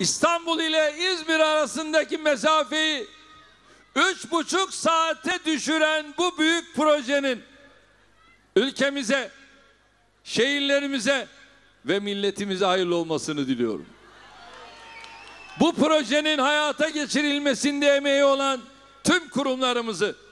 İstanbul ile İzmir arasındaki mesafeyi üç buçuk saate düşüren bu büyük projenin ülkemize, şehirlerimize ve milletimize hayırlı olmasını diliyorum. Bu projenin hayata geçirilmesinde emeği olan tüm kurumlarımızı